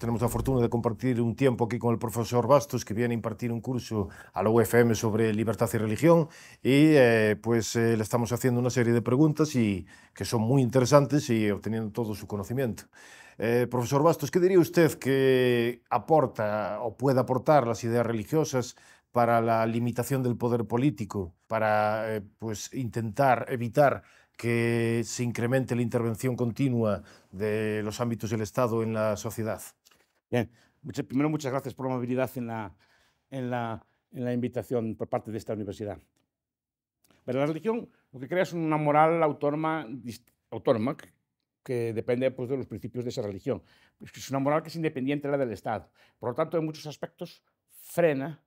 tenemos la fortuna de compartir un tiempo aquí con el profesor Bastos, que viene a impartir un curso a la UFM sobre libertad y religión. Y eh, pues eh, le estamos haciendo una serie de preguntas y, que son muy interesantes y obteniendo todo su conocimiento. Eh, profesor Bastos, ¿qué diría usted que aporta o puede aportar las ideas religiosas para la limitación del poder político, para pues, intentar evitar que se incremente la intervención continua de los ámbitos del Estado en la sociedad? Bien, primero muchas gracias por la amabilidad en la, invitación por parte de esta universidad. la religión lo que crea es una moral autónoma, autónoma que, depende pues, de los principios de esa religión. Es una moral que es independiente de la del Estado. Por lo tanto, en muchos aspectos frena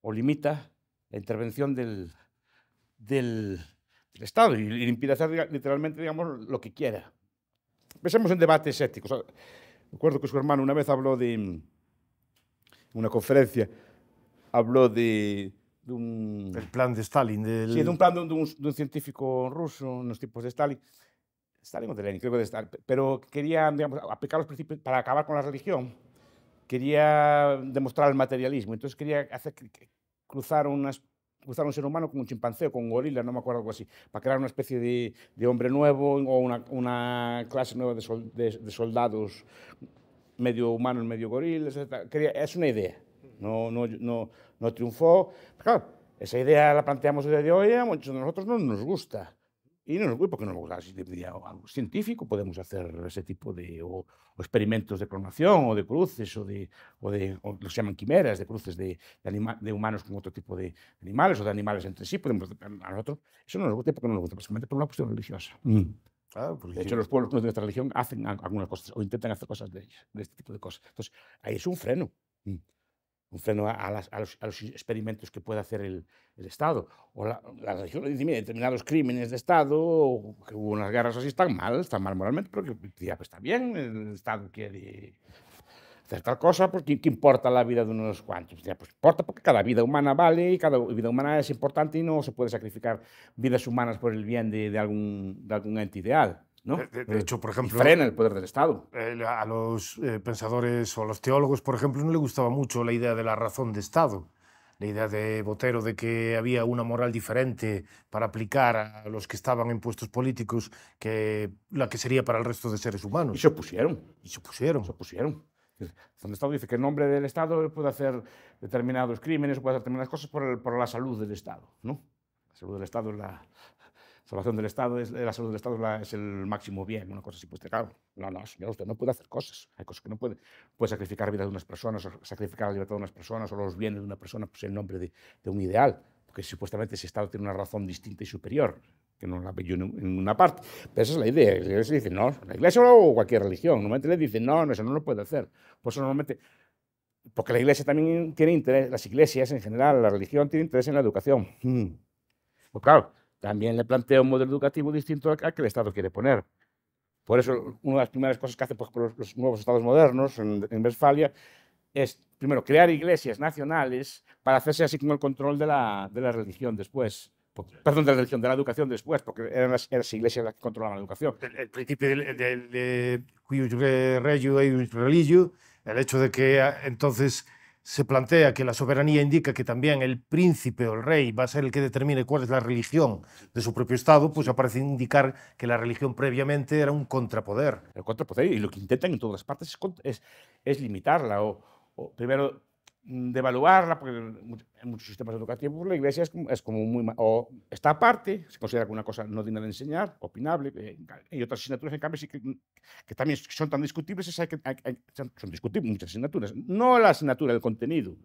o limita la intervención del, del, Estado y le impide hacer literalmente digamos, lo que quiera. Pensemos en debates éticos. Recuerdo que su hermano una vez habló de, en una conferencia, habló de, un... El plan de Stalin. Del... Sí, de un plan de un, científico ruso unos tipos de Stalin. Stalin o de Lenin, creo que de Stalin. Pero quería, digamos, aplicar los principios para acabar con la religión. Quería demostrar el materialismo. Entonces quería hacer, cruzar unas usar un ser humano con un chimpancé o con un gorila, no me acuerdo algo así, para crear una especie de, de hombre nuevo o una, una clase nueva de, de, soldados, medio humanos, medio gorilas, etc. es una idea, no, no, no, no triunfó. claro, esa idea la planteamos desde hoy a muchos de nosotros no nos gusta. Y no nos gusta porque no nos gusta si algo científico, podemos hacer ese tipo de experimentos de clonación o de cruces o de, o de lo que se llaman quimeras, de cruces de, de, de, humanos con otro tipo de animales o de animales entre sí. Podemos, a nosotros eso no nos gusta porque no nos gusta, básicamente por una cuestión religiosa. Mm. Ah, pues de hecho, los pueblos de nuestra religión hacen algunas cosas o intentan hacer cosas de, este tipo de cosas. Entonces, ahí es un freno. Mm un freno a, los, experimentos que puede hacer el, Estado. O la, la religión dice, mira, determinados crímenes de Estado, o que hubo unas guerras así, están mal, están mal moralmente, pero que pues, está bien, el Estado quiere hacer tal cosa, porque pues, ¿qué, importa la vida de unos cuantos? Ya, ah, pues importa porque cada vida humana vale y cada vida humana es importante y no se puede sacrificar vidas humanas por el bien de, de algún, de algún ente ideal. De, eh, hecho, por ejemplo. frena el poder del Estado. a los eh, pensadores o a los teólogos, por ejemplo, no le gustaba mucho la idea de la razón de Estado. La idea de Botero de que había una moral diferente para aplicar a los que estaban en puestos políticos que la que sería para el resto de seres humanos. Y se opusieron. Y se opusieron. Se opusieron. El Estado dice que en nombre del Estado puede hacer determinados crímenes, puede hacer determinadas cosas por, la salud del Estado. ¿no? La salud del Estado es la, salvación del Estado, la salud del Estado es, el máximo bien, una cosa así, pues claro, no, no, señor, usted no puede hacer cosas, hay cosas que no puede, puede sacrificar la vida de unas personas, o sacrificar la libertad de unas personas o los bienes de una persona pues, en nombre de, un ideal, porque supuestamente ese Estado tiene una razón distinta y superior, que no la yo en una parte. Pero esa es la idea. La iglesia dice, no, la iglesia o cualquier religión. Normalmente le dicen, no, no, eso no lo puede hacer. Por eso normalmente, porque la iglesia también tiene interés, las iglesias en general, la religión tiene interés en la educación. Hmm, pues claro, también le plantea un modelo educativo distinto al que el Estado quiere poner. Por eso, una de las primeras cosas que hacen pues, los nuevos estados modernos en, Westfalia es, primero, crear iglesias nacionales para hacerse así como el control de la, religión después. Perdón, de la religión, de la educación después, porque eran las, iglesias las que controlaban la educación. El, principio de de, el hecho de que entonces se plantea que la soberanía indica que también el príncipe o el rey va a ser el que determine cuál es la religión de su propio Estado, pues aparece indicar que la religión previamente era un contrapoder. El contrapoder, y lo que intentan en todas partes es, es, limitarla. o primero Mm, devaluarla, porque en muchos sistemas educativos la iglesia es como, muy... o está aparte, se considera como una cosa no digna de enseñar, opinable, eh, y otras asignaturas, en cambio, mm, que, también son tan discutibles, hay, son discutibles muchas asignaturas, no la asignatura, del contenido.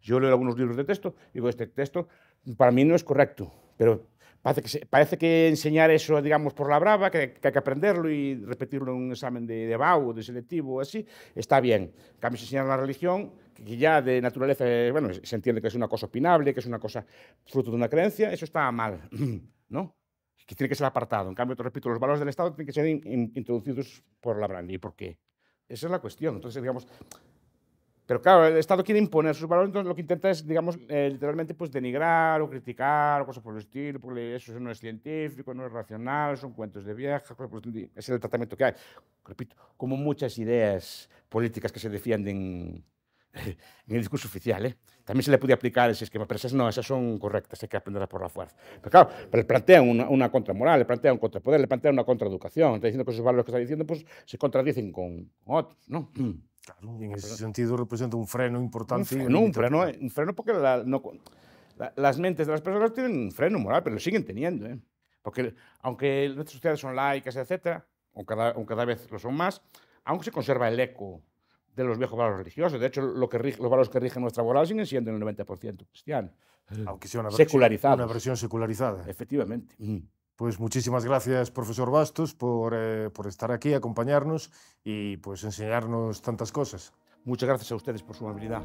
yo leo algunos libros de texto, y digo, este texto para mí no es correcto, pero Parece que, parece que enseñar eso, digamos, por la brava, que, hay que aprenderlo y repetirlo en un examen de, de BAU, de selectivo o así, está bien. En cambio, si enseñan la religión, que ya de naturaleza, eh, bueno, se entiende que es una cosa opinable, que es una cosa fruto de una creencia, eso está mal, ¿no? Que tiene que ser apartado. En cambio, te repito, los valores del Estado tienen que ser introducidos por la brava. ¿Y por qué? Esa es la cuestión. Entonces, digamos, pero claro, el Estado quiere imponer sus valores, entonces lo que intenta es, digamos, eh, literalmente pues denigrar o criticar o cosas por el estilo, porque eso no es científico, no es racional, son cuentos de vieja, Ese es el tratamiento que hay. Repito, como muchas ideas políticas que se defienden en el discurso oficial, ¿eh? también se le puede aplicar ese esquema, pero esas no, esas son correctas, hay que aprenderlas por la fuerza. Pero claro, pero le plantean una, contra moral, le plantean un contrapoder, le plantean una contraeducación, está diciendo que esos valores que está diciendo pues, se contradicen con otros, ¿no? en ese sentido representa un freno importante. Un freno, eh, un freno, porque las mentes de las personas tienen un freno moral, pero lo siguen teniendo. Eh. Porque aunque nuestras sociedades son laicas, etc., o cada, cada vez lo son más, aún se conserva el eco de los viejos valores religiosos. De hecho, lo que rige, los valores que rigen nuestra moral siguen siendo en el 90% cristiano. Aunque sea una versión, secularizada. Una versión secularizada. Efectivamente. Mm. Pues muchísimas gracias, profesor Bastos, por, eh, por, estar aquí, acompañarnos y pues enseñarnos tantas cosas. Muchas gracias a ustedes por su amabilidad.